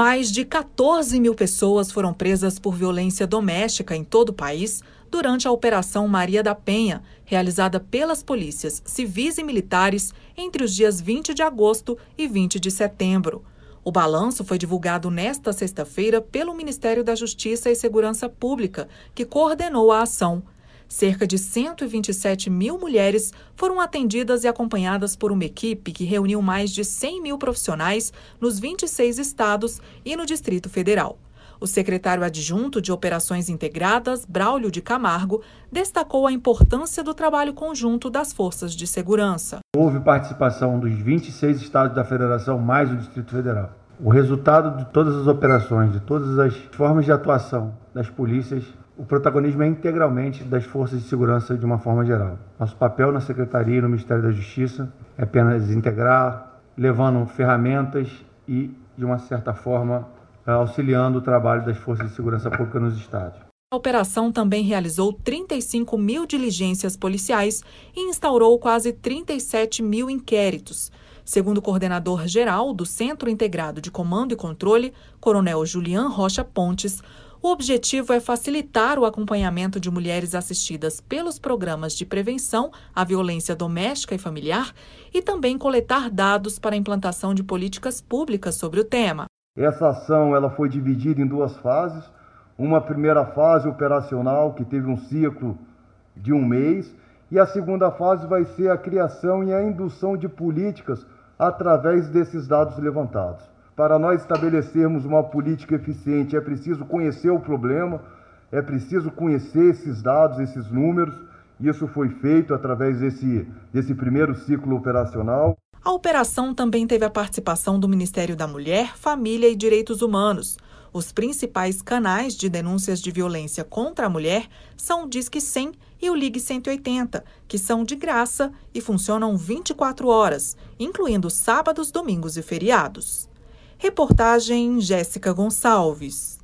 Mais de 14 mil pessoas foram presas por violência doméstica em todo o país durante a Operação Maria da Penha, realizada pelas polícias civis e militares entre os dias 20 de agosto e 20 de setembro. O balanço foi divulgado nesta sexta-feira pelo Ministério da Justiça e Segurança Pública, que coordenou a ação. Cerca de 127 mil mulheres foram atendidas e acompanhadas por uma equipe que reuniu mais de 100 mil profissionais nos 26 estados e no Distrito Federal. O secretário adjunto de Operações Integradas, Braulio de Camargo, destacou a importância do trabalho conjunto das forças de segurança. Houve participação dos 26 estados da federação, mais o Distrito Federal. O resultado de todas as operações, de todas as formas de atuação das polícias o protagonismo é integralmente das forças de segurança de uma forma geral. Nosso papel na Secretaria e no Ministério da Justiça é apenas integrar, levando ferramentas e, de uma certa forma, eh, auxiliando o trabalho das forças de segurança pública nos estados. A operação também realizou 35 mil diligências policiais e instaurou quase 37 mil inquéritos. Segundo o coordenador-geral do Centro Integrado de Comando e Controle, Coronel Julian Rocha Pontes, o objetivo é facilitar o acompanhamento de mulheres assistidas pelos programas de prevenção à violência doméstica e familiar e também coletar dados para a implantação de políticas públicas sobre o tema. Essa ação ela foi dividida em duas fases. Uma primeira fase operacional, que teve um ciclo de um mês, e a segunda fase vai ser a criação e a indução de políticas através desses dados levantados. Para nós estabelecermos uma política eficiente, é preciso conhecer o problema, é preciso conhecer esses dados, esses números. Isso foi feito através desse, desse primeiro ciclo operacional. A operação também teve a participação do Ministério da Mulher, Família e Direitos Humanos. Os principais canais de denúncias de violência contra a mulher são o Disque 100 e o Ligue 180, que são de graça e funcionam 24 horas, incluindo sábados, domingos e feriados. Reportagem Jéssica Gonçalves.